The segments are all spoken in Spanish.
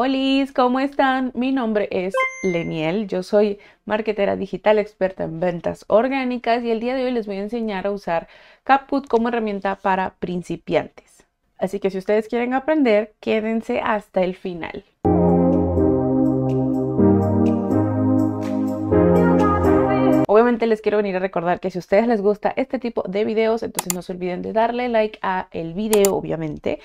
Hola, ¿cómo están? Mi nombre es Leniel, yo soy marketera digital experta en ventas orgánicas y el día de hoy les voy a enseñar a usar caput como herramienta para principiantes. Así que si ustedes quieren aprender, quédense hasta el final. Obviamente les quiero venir a recordar que si a ustedes les gusta este tipo de videos, entonces no se olviden de darle like a el video, obviamente,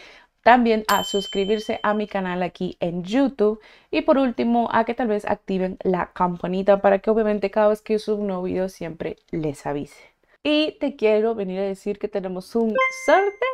también a suscribirse a mi canal aquí en YouTube y por último a que tal vez activen la campanita para que obviamente cada vez que subo un nuevo video siempre les avise. Y te quiero venir a decir que tenemos un sorteo.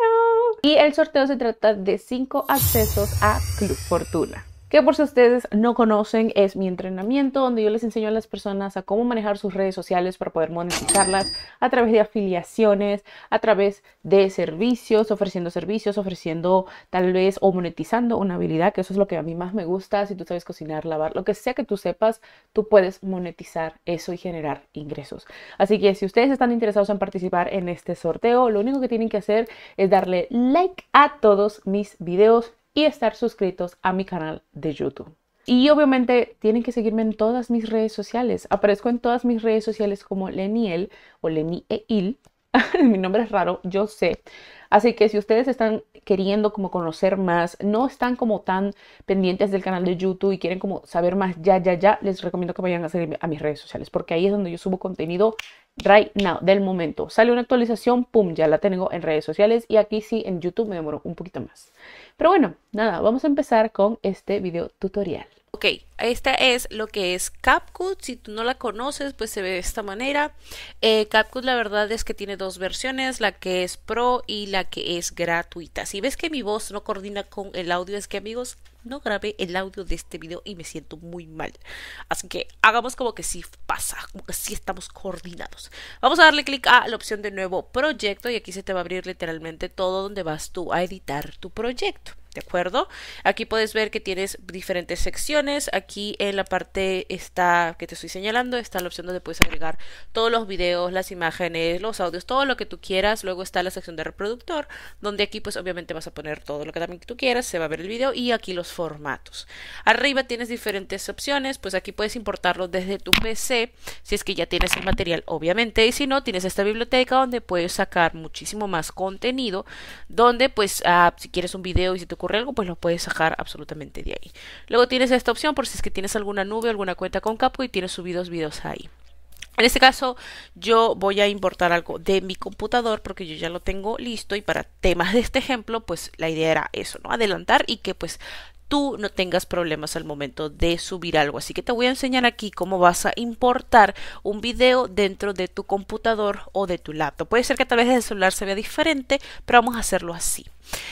Y el sorteo se trata de 5 accesos a Club Fortuna que por si ustedes no conocen es mi entrenamiento donde yo les enseño a las personas a cómo manejar sus redes sociales para poder monetizarlas a través de afiliaciones, a través de servicios, ofreciendo servicios, ofreciendo tal vez o monetizando una habilidad, que eso es lo que a mí más me gusta, si tú sabes cocinar, lavar, lo que sea que tú sepas, tú puedes monetizar eso y generar ingresos. Así que si ustedes están interesados en participar en este sorteo, lo único que tienen que hacer es darle like a todos mis videos y estar suscritos a mi canal de YouTube. Y obviamente tienen que seguirme en todas mis redes sociales. Aparezco en todas mis redes sociales como Leniel o Lenieil. mi nombre es raro, yo sé. Así que si ustedes están queriendo como conocer más, no están como tan pendientes del canal de YouTube y quieren como saber más ya, ya, ya, les recomiendo que vayan a seguirme a mis redes sociales porque ahí es donde yo subo contenido right now, del momento. Sale una actualización, pum, ya la tengo en redes sociales y aquí sí en YouTube me demoro un poquito más. Pero bueno, nada, vamos a empezar con este video tutorial. Ok, esta es lo que es CapCut. Si tú no la conoces, pues se ve de esta manera. Eh, CapCut la verdad es que tiene dos versiones, la que es pro y la que es gratuita. Si ves que mi voz no coordina con el audio, es que amigos, no grabé el audio de este video y me siento muy mal. Así que hagamos como que sí pasa, como que sí estamos coordinados. Vamos a darle clic a la opción de nuevo proyecto y aquí se te va a abrir literalmente todo donde vas tú a editar tu proyecto acuerdo? Aquí puedes ver que tienes diferentes secciones, aquí en la parte está, que te estoy señalando, está la opción donde puedes agregar todos los videos, las imágenes, los audios, todo lo que tú quieras, luego está la sección de reproductor, donde aquí pues obviamente vas a poner todo lo que también tú quieras, se va a ver el video y aquí los formatos. Arriba tienes diferentes opciones, pues aquí puedes importarlo desde tu PC, si es que ya tienes el material, obviamente, y si no, tienes esta biblioteca donde puedes sacar muchísimo más contenido, donde pues ah, si quieres un video y si te ocurre algo, pues lo puedes sacar absolutamente de ahí. Luego tienes esta opción por si es que tienes alguna nube, alguna cuenta con Capo y tienes subidos videos ahí. En este caso, yo voy a importar algo de mi computador porque yo ya lo tengo listo y para temas de este ejemplo, pues la idea era eso, ¿no? Adelantar y que pues tú no tengas problemas al momento de subir algo. Así que te voy a enseñar aquí cómo vas a importar un video dentro de tu computador o de tu laptop. Puede ser que tal vez del el celular se vea diferente, pero vamos a hacerlo así.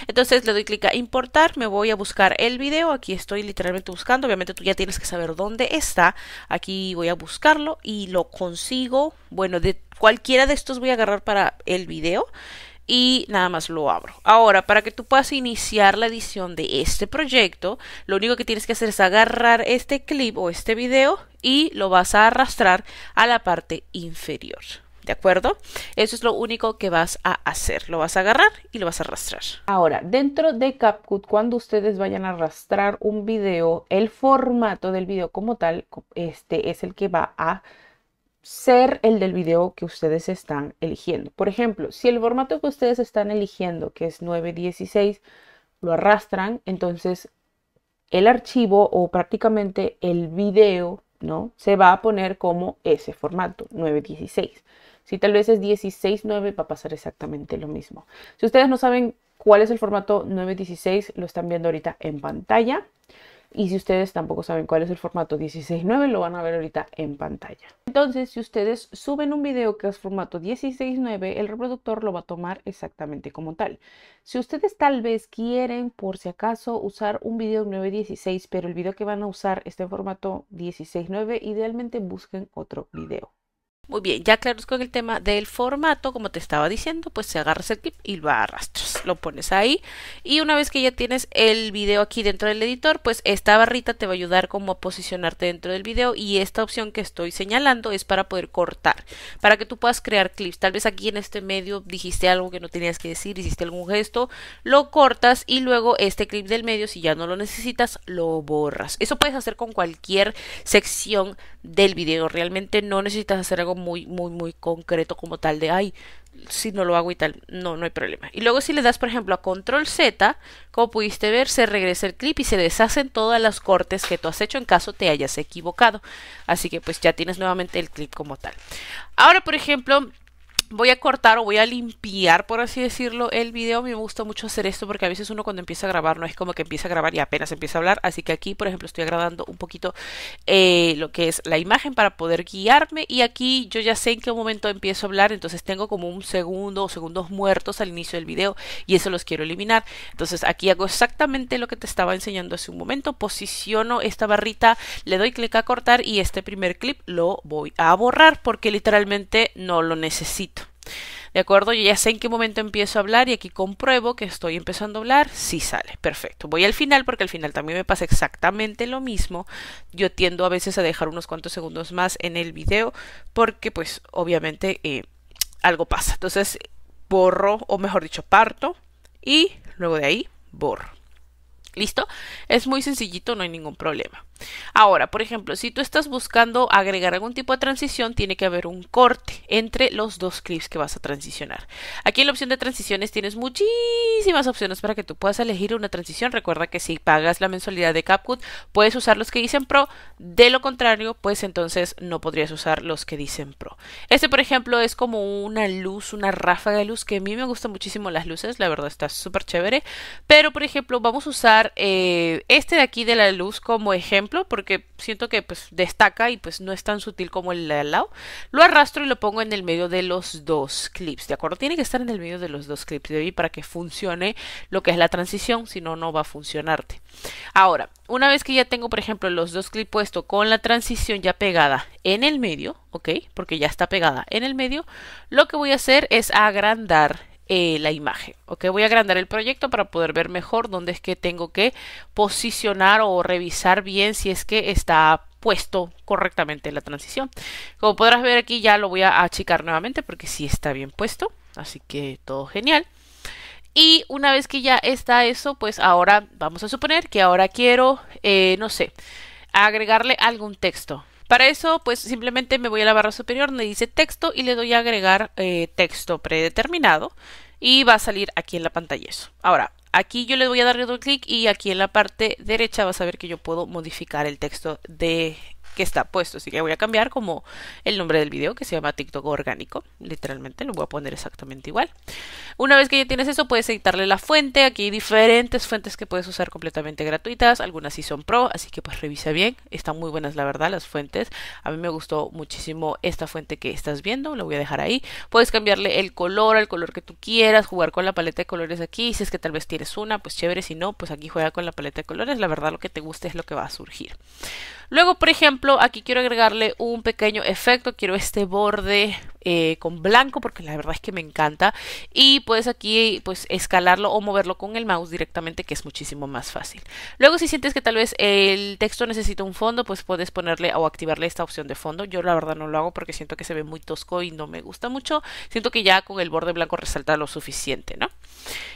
Entonces le doy clic a importar, me voy a buscar el video, aquí estoy literalmente buscando, obviamente tú ya tienes que saber dónde está, aquí voy a buscarlo y lo consigo, bueno, de cualquiera de estos voy a agarrar para el video y nada más lo abro. Ahora, para que tú puedas iniciar la edición de este proyecto, lo único que tienes que hacer es agarrar este clip o este video y lo vas a arrastrar a la parte inferior. ¿De acuerdo? Eso es lo único que vas a hacer. Lo vas a agarrar y lo vas a arrastrar. Ahora, dentro de CapCut, cuando ustedes vayan a arrastrar un video, el formato del video como tal, este es el que va a ser el del video que ustedes están eligiendo. Por ejemplo, si el formato que ustedes están eligiendo, que es 916, lo arrastran, entonces el archivo o prácticamente el video, ¿no? Se va a poner como ese formato, 916. Si tal vez es 16.9 va a pasar exactamente lo mismo. Si ustedes no saben cuál es el formato 916, lo están viendo ahorita en pantalla. Y si ustedes tampoco saben cuál es el formato 16.9, lo van a ver ahorita en pantalla. Entonces, si ustedes suben un video que es formato 16.9, el reproductor lo va a tomar exactamente como tal. Si ustedes tal vez quieren, por si acaso, usar un video 9.16, pero el video que van a usar está en formato 16.9, idealmente busquen otro video. Muy bien, ya claros con el tema del formato, como te estaba diciendo, pues se agarras el clip y lo arrastras, lo pones ahí y una vez que ya tienes el video aquí dentro del editor, pues esta barrita te va a ayudar como a posicionarte dentro del video y esta opción que estoy señalando es para poder cortar, para que tú puedas crear clips. Tal vez aquí en este medio dijiste algo que no tenías que decir, hiciste algún gesto, lo cortas y luego este clip del medio, si ya no lo necesitas, lo borras. Eso puedes hacer con cualquier sección del video, realmente no necesitas hacer algo muy, muy, muy concreto como tal de, ay, si no lo hago y tal, no, no hay problema. Y luego si le das, por ejemplo, a control Z, como pudiste ver, se regresa el clip y se deshacen todas las cortes que tú has hecho en caso te hayas equivocado. Así que pues ya tienes nuevamente el clip como tal. Ahora, por ejemplo, voy a cortar o voy a limpiar, por así decirlo, el video. Me gusta mucho hacer esto porque a veces uno cuando empieza a grabar no es como que empieza a grabar y apenas empieza a hablar. Así que aquí, por ejemplo, estoy grabando un poquito eh, lo que es la imagen para poder guiarme. Y aquí yo ya sé en qué momento empiezo a hablar. Entonces tengo como un segundo o segundos muertos al inicio del video y eso los quiero eliminar. Entonces aquí hago exactamente lo que te estaba enseñando hace un momento. Posiciono esta barrita, le doy clic a cortar y este primer clip lo voy a borrar porque literalmente no lo necesito. ¿De acuerdo? Yo ya sé en qué momento empiezo a hablar y aquí compruebo que estoy empezando a hablar. Sí sale. Perfecto. Voy al final porque al final también me pasa exactamente lo mismo. Yo tiendo a veces a dejar unos cuantos segundos más en el video porque pues obviamente eh, algo pasa. Entonces borro o mejor dicho parto y luego de ahí borro. ¿Listo? Es muy sencillito, no hay ningún problema. Ahora, por ejemplo, si tú estás buscando agregar algún tipo de transición, tiene que haber un corte entre los dos clips que vas a transicionar. Aquí en la opción de transiciones tienes muchísimas opciones para que tú puedas elegir una transición. Recuerda que si pagas la mensualidad de CapCut, puedes usar los que dicen Pro. De lo contrario, pues entonces no podrías usar los que dicen Pro. Este, por ejemplo, es como una luz, una ráfaga de luz, que a mí me gustan muchísimo las luces. La verdad, está súper chévere. Pero, por ejemplo, vamos a usar eh, este de aquí de la luz como ejemplo porque siento que pues destaca y pues no es tan sutil como el de al lado. Lo arrastro y lo pongo en el medio de los dos clips, ¿de acuerdo? Tiene que estar en el medio de los dos clips de ahí para que funcione lo que es la transición, si no, no va a funcionarte. Ahora, una vez que ya tengo, por ejemplo, los dos clips puestos con la transición ya pegada en el medio, ¿ok? Porque ya está pegada en el medio, lo que voy a hacer es agrandar eh, la imagen. ¿ok? Voy a agrandar el proyecto para poder ver mejor dónde es que tengo que posicionar o revisar bien si es que está puesto correctamente la transición. Como podrás ver aquí ya lo voy a achicar nuevamente porque sí está bien puesto. Así que todo genial. Y una vez que ya está eso, pues ahora vamos a suponer que ahora quiero, eh, no sé, agregarle algún texto. Para eso, pues simplemente me voy a la barra superior donde dice texto y le doy a agregar eh, texto predeterminado y va a salir aquí en la pantalla eso. Ahora, aquí yo le voy a darle doble clic y aquí en la parte derecha vas a ver que yo puedo modificar el texto de que está puesto. Así que voy a cambiar como el nombre del video que se llama TikTok orgánico. Literalmente lo voy a poner exactamente igual. Una vez que ya tienes eso, puedes editarle la fuente. Aquí hay diferentes fuentes que puedes usar completamente gratuitas. Algunas sí son pro, así que pues revisa bien. Están muy buenas, la verdad, las fuentes. A mí me gustó muchísimo esta fuente que estás viendo. lo voy a dejar ahí. Puedes cambiarle el color al color que tú quieras, jugar con la paleta de colores aquí. Si es que tal vez tienes una, pues chévere. Si no, pues aquí juega con la paleta de colores. La verdad, lo que te guste es lo que va a surgir. Luego, por ejemplo, aquí quiero agregarle un pequeño efecto, quiero este borde eh, con blanco porque la verdad es que me encanta y puedes aquí pues escalarlo o moverlo con el mouse directamente que es muchísimo más fácil. Luego si sientes que tal vez el texto necesita un fondo pues puedes ponerle o activarle esta opción de fondo. Yo la verdad no lo hago porque siento que se ve muy tosco y no me gusta mucho. Siento que ya con el borde blanco resalta lo suficiente, ¿no?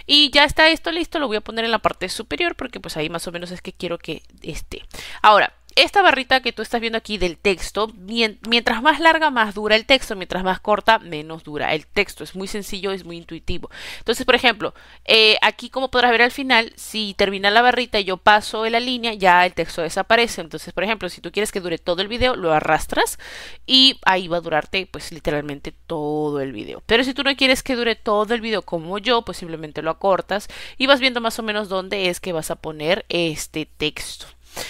Y ya está esto listo, lo voy a poner en la parte superior porque pues ahí más o menos es que quiero que esté. Ahora, esta barrita que tú estás viendo aquí del texto, mientras más larga, más dura el texto, mientras más corta, menos dura el texto. Es muy sencillo, es muy intuitivo. Entonces, por ejemplo, eh, aquí como podrás ver al final, si termina la barrita y yo paso la línea, ya el texto desaparece. Entonces, por ejemplo, si tú quieres que dure todo el video, lo arrastras y ahí va a durarte pues literalmente todo el video. Pero si tú no quieres que dure todo el video como yo, pues simplemente lo acortas y vas viendo más o menos dónde es que vas a poner este texto.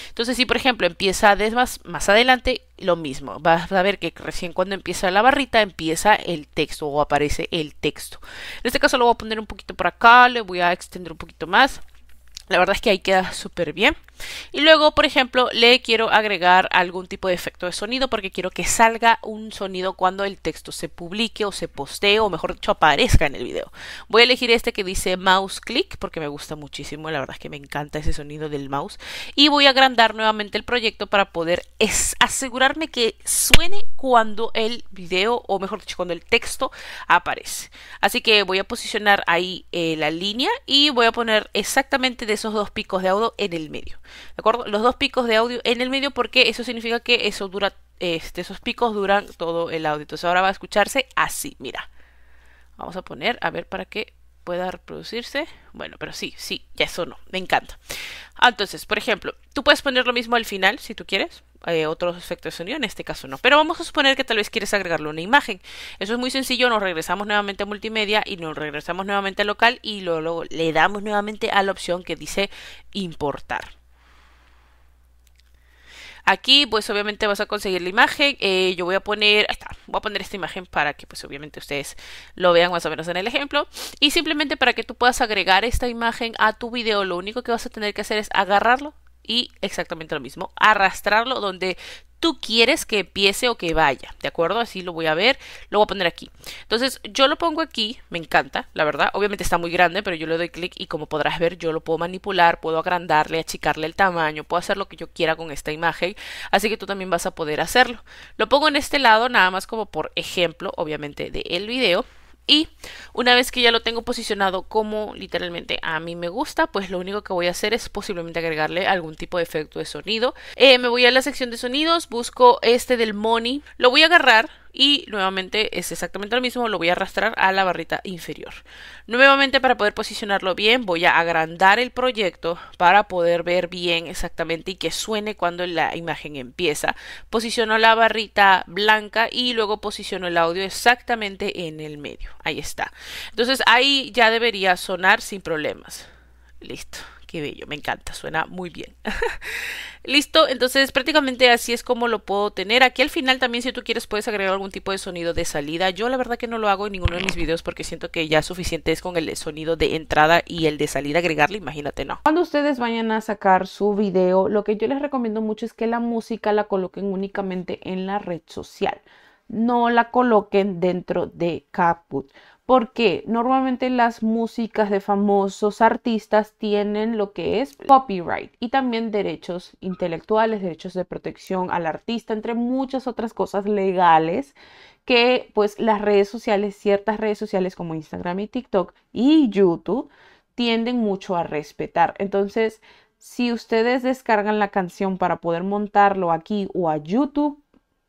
Entonces, si por ejemplo empieza más, más adelante, lo mismo. Vas a ver que recién cuando empieza la barrita empieza el texto o aparece el texto. En este caso lo voy a poner un poquito por acá, le voy a extender un poquito más. La verdad es que ahí queda súper bien. Y luego, por ejemplo, le quiero agregar algún tipo de efecto de sonido porque quiero que salga un sonido cuando el texto se publique o se postee o mejor dicho aparezca en el video. Voy a elegir este que dice mouse click porque me gusta muchísimo, la verdad es que me encanta ese sonido del mouse. Y voy a agrandar nuevamente el proyecto para poder asegurarme que suene cuando el video o mejor dicho cuando el texto aparece. Así que voy a posicionar ahí eh, la línea y voy a poner exactamente de esos dos picos de audio en el medio. ¿De acuerdo? Los dos picos de audio en el medio porque eso significa que eso dura, este, esos picos duran todo el audio. Entonces ahora va a escucharse así, mira. Vamos a poner, a ver para que pueda reproducirse. Bueno, pero sí, sí, ya eso no, me encanta. Ah, entonces, por ejemplo, tú puedes poner lo mismo al final si tú quieres. Eh, otros efectos de sonido, en este caso no. Pero vamos a suponer que tal vez quieres agregarle una imagen. Eso es muy sencillo, nos regresamos nuevamente a multimedia y nos regresamos nuevamente al local y luego le damos nuevamente a la opción que dice importar. Aquí pues obviamente vas a conseguir la imagen. Eh, yo voy a poner, está, voy a poner esta imagen para que pues obviamente ustedes lo vean más o menos en el ejemplo. Y simplemente para que tú puedas agregar esta imagen a tu video, lo único que vas a tener que hacer es agarrarlo, y exactamente lo mismo, arrastrarlo donde tú quieres que empiece o que vaya, ¿de acuerdo? Así lo voy a ver, lo voy a poner aquí. Entonces, yo lo pongo aquí, me encanta, la verdad. Obviamente está muy grande, pero yo le doy clic y como podrás ver, yo lo puedo manipular, puedo agrandarle, achicarle el tamaño, puedo hacer lo que yo quiera con esta imagen, así que tú también vas a poder hacerlo. Lo pongo en este lado, nada más como por ejemplo, obviamente, del el video. Y una vez que ya lo tengo posicionado como literalmente a mí me gusta, pues lo único que voy a hacer es posiblemente agregarle algún tipo de efecto de sonido. Eh, me voy a la sección de sonidos, busco este del money, lo voy a agarrar, y nuevamente es exactamente lo mismo, lo voy a arrastrar a la barrita inferior. Nuevamente para poder posicionarlo bien voy a agrandar el proyecto para poder ver bien exactamente y que suene cuando la imagen empieza. Posiciono la barrita blanca y luego posiciono el audio exactamente en el medio. Ahí está. Entonces ahí ya debería sonar sin problemas. Listo. Qué bello, me encanta, suena muy bien. Listo, entonces prácticamente así es como lo puedo tener. Aquí al final también si tú quieres puedes agregar algún tipo de sonido de salida. Yo la verdad que no lo hago en ninguno de mis videos porque siento que ya suficiente es con el sonido de entrada y el de salida agregarle, imagínate, no. Cuando ustedes vayan a sacar su video, lo que yo les recomiendo mucho es que la música la coloquen únicamente en la red social. No la coloquen dentro de Caput porque normalmente las músicas de famosos artistas tienen lo que es copyright y también derechos intelectuales, derechos de protección al artista, entre muchas otras cosas legales que pues las redes sociales, ciertas redes sociales como Instagram y TikTok y YouTube tienden mucho a respetar. Entonces, si ustedes descargan la canción para poder montarlo aquí o a YouTube,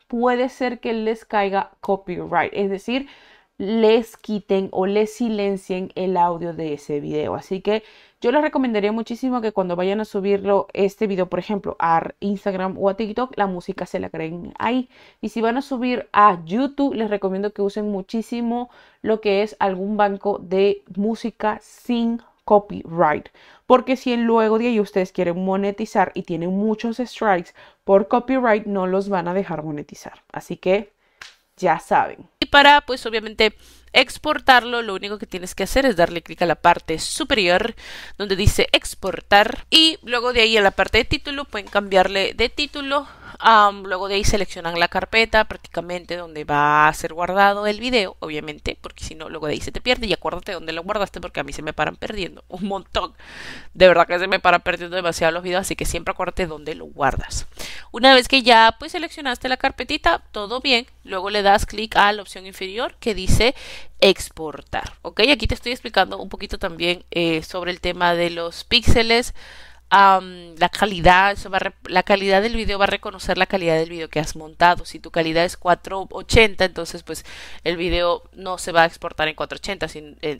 puede ser que les caiga copyright, es decir, les quiten o les silencien el audio de ese video. Así que yo les recomendaría muchísimo que cuando vayan a subirlo este video, por ejemplo, a Instagram o a TikTok, la música se la creen ahí. Y si van a subir a YouTube, les recomiendo que usen muchísimo lo que es algún banco de música sin copyright. Porque si luego de ahí ustedes quieren monetizar y tienen muchos strikes por copyright, no los van a dejar monetizar. Así que ya saben. Y para, pues obviamente, exportarlo, lo único que tienes que hacer es darle clic a la parte superior donde dice exportar y luego de ahí a la parte de título pueden cambiarle de título luego de ahí seleccionan la carpeta prácticamente donde va a ser guardado el video, obviamente, porque si no, luego de ahí se te pierde y acuérdate dónde lo guardaste porque a mí se me paran perdiendo un montón. De verdad que se me paran perdiendo demasiado los videos, así que siempre acuérdate dónde lo guardas. Una vez que ya pues seleccionaste la carpetita, todo bien, luego le das clic a la opción inferior que dice exportar. Ok, aquí te estoy explicando un poquito también eh, sobre el tema de los píxeles la calidad, la calidad del video va a reconocer la calidad del video que has montado. Si tu calidad es 480, entonces pues el video no se va a exportar en 480,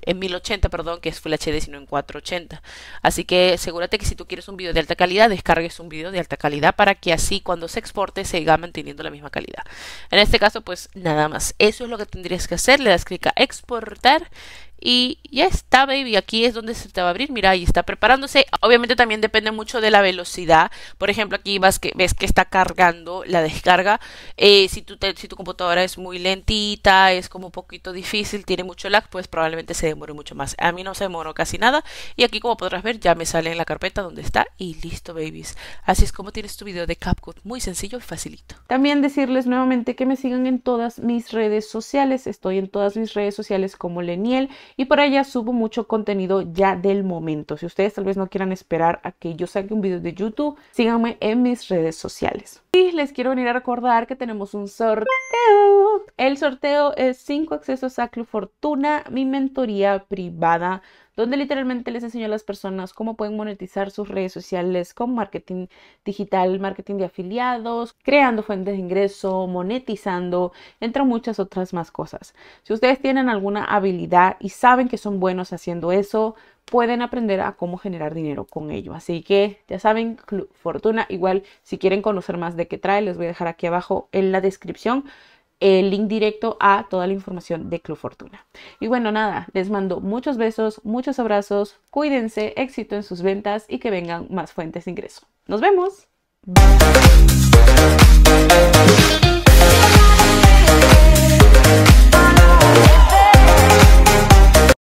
en, 1080, perdón, que es Full HD, sino en 480. Así que asegúrate que si tú quieres un video de alta calidad, descargues un video de alta calidad para que así cuando se exporte se siga manteniendo la misma calidad. En este caso pues nada más. Eso es lo que tendrías que hacer. Le das clic a exportar y ya está, baby, aquí es donde se te va a abrir, mira, ahí está preparándose. Obviamente también depende mucho de la velocidad, por ejemplo, aquí vas que, ves que está cargando la descarga, eh, si, tu, si tu computadora es muy lentita, es como un poquito difícil, tiene mucho lag, pues probablemente se demore mucho más. A mí no se demoró casi nada y aquí como podrás ver ya me sale en la carpeta donde está y listo, babies. Así es como tienes tu video de CapCut, muy sencillo y facilito. También decirles nuevamente que me sigan en todas mis redes sociales, estoy en todas mis redes sociales como Leniel y por allá subo mucho contenido ya del momento. Si ustedes tal vez no quieran esperar a que yo saque un video de YouTube, síganme en mis redes sociales. Y les quiero venir a recordar que tenemos un sorteo. El sorteo es 5 accesos a Club Fortuna, mi mentoría privada donde literalmente les enseño a las personas cómo pueden monetizar sus redes sociales con marketing digital, marketing de afiliados, creando fuentes de ingreso, monetizando, entre muchas otras más cosas. Si ustedes tienen alguna habilidad y saben que son buenos haciendo eso, pueden aprender a cómo generar dinero con ello. Así que ya saben, Fortuna, igual si quieren conocer más de qué trae, les voy a dejar aquí abajo en la descripción el link directo a toda la información de Club Fortuna. Y bueno, nada, les mando muchos besos, muchos abrazos, cuídense, éxito en sus ventas y que vengan más fuentes de ingreso. Nos vemos.